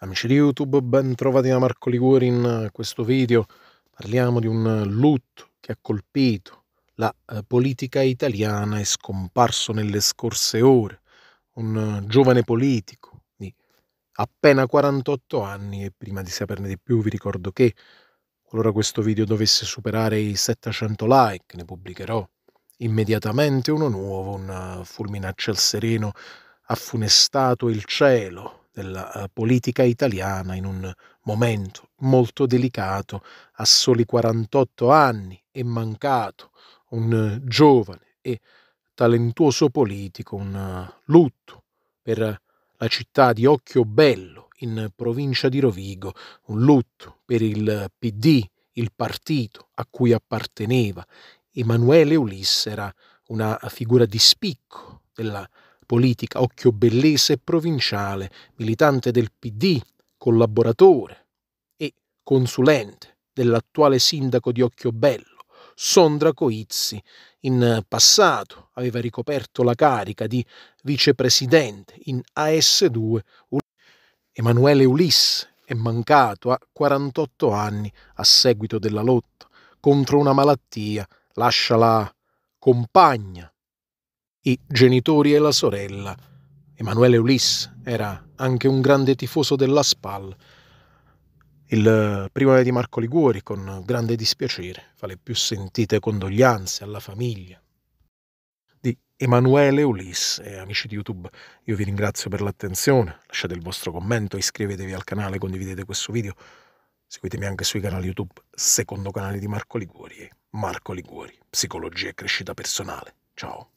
Amici di YouTube, ben trovati da Marco Liguori in eh, questo video. Parliamo di un lutto che ha colpito la eh, politica italiana e scomparso nelle scorse ore. Un eh, giovane politico di appena 48 anni e prima di saperne di più vi ricordo che qualora questo video dovesse superare i 700 like ne pubblicherò immediatamente uno nuovo, un fulminaccio al sereno ha funestato il cielo della eh, politica italiana in un momento molto delicato, a soli 48 anni è mancato un eh, giovane e talentuoso politico, un eh, lutto per la città di Occhiobello in provincia di Rovigo, un lutto per il PD, il partito a cui apparteneva. Emanuele Ulisse era una figura di spicco della politica occhiobellese e provinciale, militante del PD, collaboratore e consulente dell'attuale sindaco di Occhiobello, Sondra Coizzi. In passato aveva ricoperto la carica di vicepresidente in AS2. Emanuele Ulisse è mancato a 48 anni a seguito della lotta contro una malattia. Lascia compagna i genitori e la sorella. Emanuele Ulis era anche un grande tifoso della SPAL. Il eh, primavera di Marco Liguori, con grande dispiacere, fa le più sentite condoglianze alla famiglia. Di Emanuele Ulis e amici di YouTube, io vi ringrazio per l'attenzione, lasciate il vostro commento, iscrivetevi al canale, condividete questo video, seguitemi anche sui canali YouTube, secondo canale di Marco Liguori e Marco Liguori, Psicologia e Crescita Personale. Ciao!